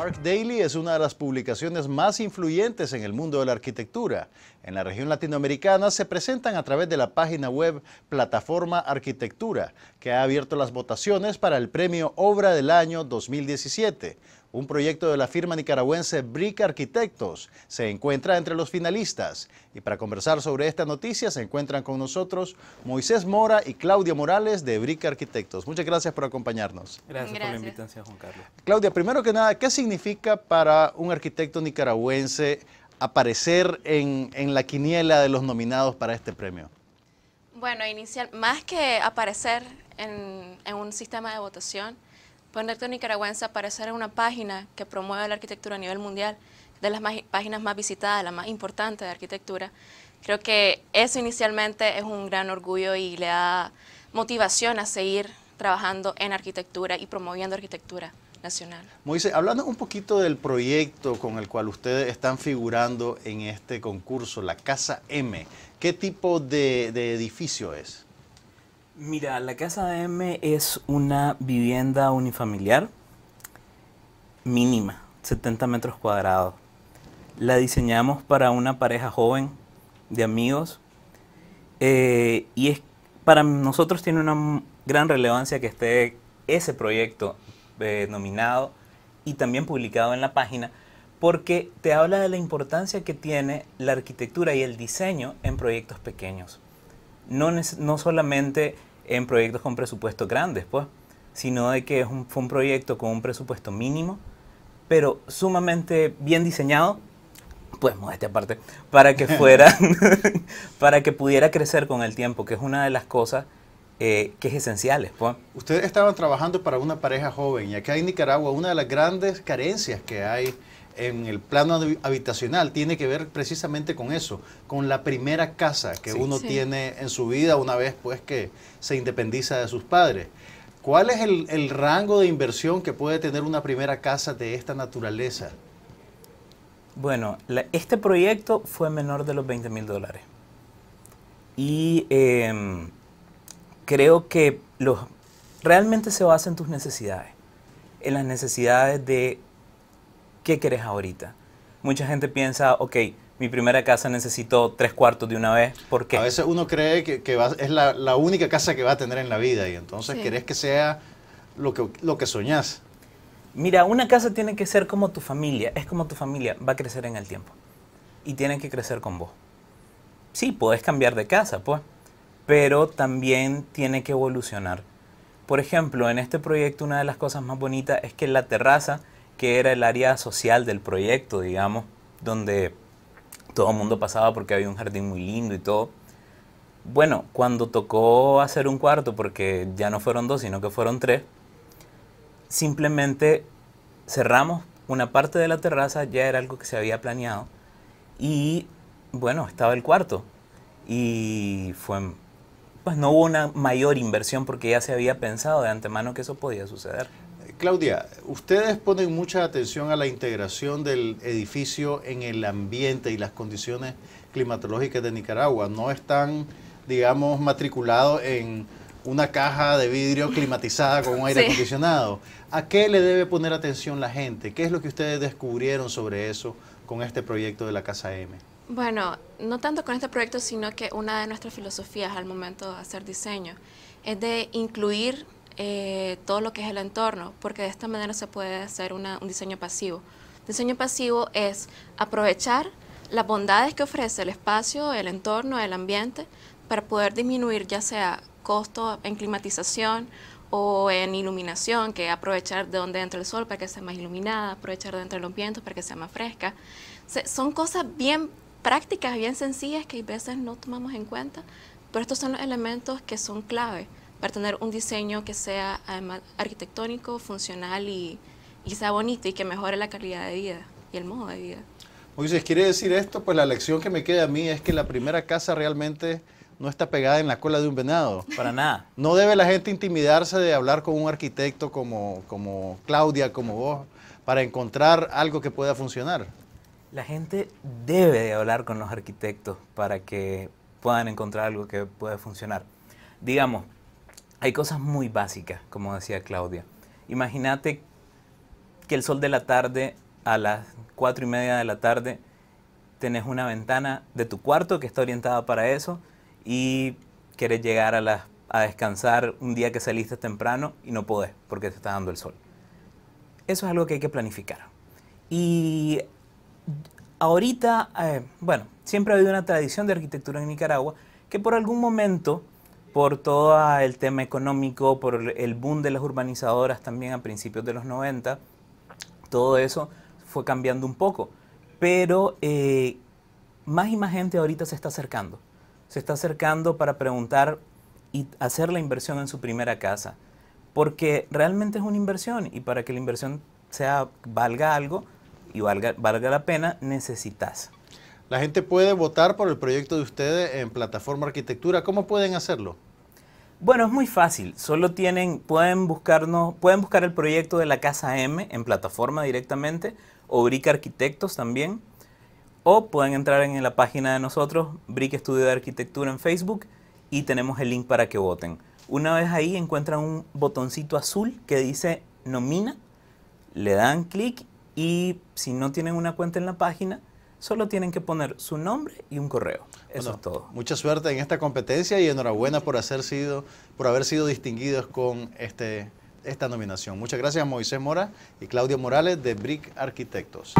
Arc Daily es una de las publicaciones más influyentes en el mundo de la arquitectura. En la región latinoamericana se presentan a través de la página web Plataforma Arquitectura, que ha abierto las votaciones para el premio Obra del Año 2017. Un proyecto de la firma nicaragüense BRIC Arquitectos se encuentra entre los finalistas. Y para conversar sobre esta noticia se encuentran con nosotros Moisés Mora y Claudia Morales de BRIC Arquitectos. Muchas gracias por acompañarnos. Gracias, por la invitación, Juan Carlos. Claudia, primero que nada, ¿qué significa para un arquitecto nicaragüense aparecer en, la quiniela de los nominados para este premio? Bueno, inicial, más que aparecer en un sistema de votación, Pan a Nicaragüense aparecer en una página que promueve la arquitectura a nivel mundial, de las páginas más visitadas, la más importante de arquitectura. Creo que eso inicialmente es un gran orgullo y le da motivación a seguir trabajando en arquitectura y promoviendo arquitectura nacional. Moisés, hablando un poquito del proyecto con el cual ustedes están figurando en este concurso, la Casa M, ¿qué tipo de edificio es? Mira, la casa M es una vivienda unifamiliar mínima, 70 metros cuadrados. La diseñamos para una pareja joven de amigos eh, y es, para nosotros tiene una gran relevancia que esté ese proyecto denominado eh, nominado y también publicado en la página porque te habla de la importancia que tiene la arquitectura y el diseño en proyectos pequeños. No, no solamente en proyectos con presupuestos grandes, pues, sino de que es un, fue un proyecto con un presupuesto mínimo, pero sumamente bien diseñado, pues modeste aparte, para que fuera, para que pudiera crecer con el tiempo, que es una de las cosas eh, que es esencial. Pues. Ustedes estaban trabajando para una pareja joven y acá en Nicaragua una de las grandes carencias que hay en el plano habitacional tiene que ver precisamente con eso, con la primera casa que uno tiene en su vida una vez pues que se independiza de sus padres. ¿Cuál es el, rango de inversión que puede tener una primera casa de esta naturaleza? Bueno, este proyecto fue menor de los 20 mil dólares. Y em, creo que los, realmente se basa en tus necesidades, en las necesidades de ¿qué querés ahorita? Mucha gente piensa, ok, mi primera casa necesito tres cuartos de una vez, ¿por qué? A veces uno cree que, es la, única casa que va a tener en la vida y entonces querés que sea lo que, lo que soñás. Mira, una casa tiene que ser como tu familia, es como tu familia, va a crecer en el tiempo y tiene que crecer con vos. Sí, podés cambiar de casa, pues, pero también tiene que evolucionar. Por ejemplo, en este proyecto una de las cosas más bonitas es que la terraza que era el área social del proyecto, digamos, donde todo el mundo pasaba porque había un jardín muy lindo y todo. Bueno, cuando tocó hacer un cuarto, porque ya no fueron dos, sino que fueron tres, simplemente cerramos una parte de la terraza, ya era algo que se había planeado, y bueno, estaba el cuarto. Y fue, pues no hubo una mayor inversión porque ya se había pensado de antemano que eso podía suceder. Claudia, ustedes ponen mucha atención a la integración del edificio en el ambiente y las condiciones climatológicas de Nicaragua. No están, digamos, matriculados en una caja de vidrio climatizada con un aire acondicionado. ¿A qué le debe poner atención la gente? ¿Qué es lo que ustedes descubrieron sobre eso con este proyecto de la Casa M? Bueno, no tanto con este proyecto, sino que una de nuestras filosofías al momento de hacer diseño es de incluir eh, todo lo que es el entorno, porque de esta manera se puede hacer un diseño pasivo. Diseño pasivo es aprovechar las bondades que ofrece el espacio, el entorno, el ambiente, para poder disminuir ya sea costo en climatización o en iluminación, que aprovechar de donde entra el sol para que sea más iluminada, aprovechar de entre los vientos para que sea más fresca. son cosas bien prácticas, bien sencillas que a veces no tomamos en cuenta, pero estos son los elementos que son clave para tener un diseño que sea además arquitectónico, funcional y, y sea bonito y que mejore la calidad de vida y el modo de vida. si quiere decir esto, pues la lección que me queda a mí es que la primera casa realmente no está pegada en la cola de un venado. Para nada. No debe la gente intimidarse de hablar con un arquitecto como, como Claudia, como vos, para encontrar algo que pueda funcionar. La gente debe de hablar con los arquitectos para que puedan encontrar algo que pueda funcionar. Digamos, hay cosas muy básicas, como decía Claudia. Imagínate que el sol de la tarde, a las cuatro y media de la tarde, tenés una ventana de tu cuarto que está orientada para eso y quieres llegar a, descansar un día que saliste temprano y no podés porque te está dando el sol. Eso es algo que hay que planificar. Y ahorita, eh, bueno, siempre ha habido una tradición de arquitectura en Nicaragua que por algún momento por todo el tema económico, por el boom de las urbanizadoras también a principios de los 90, todo eso fue cambiando un poco. Pero eh, más y más gente ahorita se está acercando. Se está acercando para preguntar y hacer la inversión en su primera casa. Porque realmente es una inversión y para que la inversión valga algo y valga, valga la pena, necesitas la gente puede votar por el proyecto de ustedes en Plataforma Arquitectura. ¿Cómo pueden hacerlo? Bueno, es muy fácil. Solo tienen, pueden buscarnos, pueden buscar el proyecto de la Casa M en plataforma directamente, o Brick Arquitectos también, o pueden entrar en la página de nosotros, Brick Estudio de Arquitectura en Facebook, y tenemos el link para que voten. Una vez ahí encuentran un botoncito azul que dice nomina, le dan clic y si no tienen una cuenta en la página, Solo tienen que poner su nombre y un correo. Eso es todo. Mucha suerte en esta competencia y enhorabuena por, haber sido distinguidos con este, esta nominación. Muchas gracias Moisés Mora y Claudio Morales de Brick Arquitectos.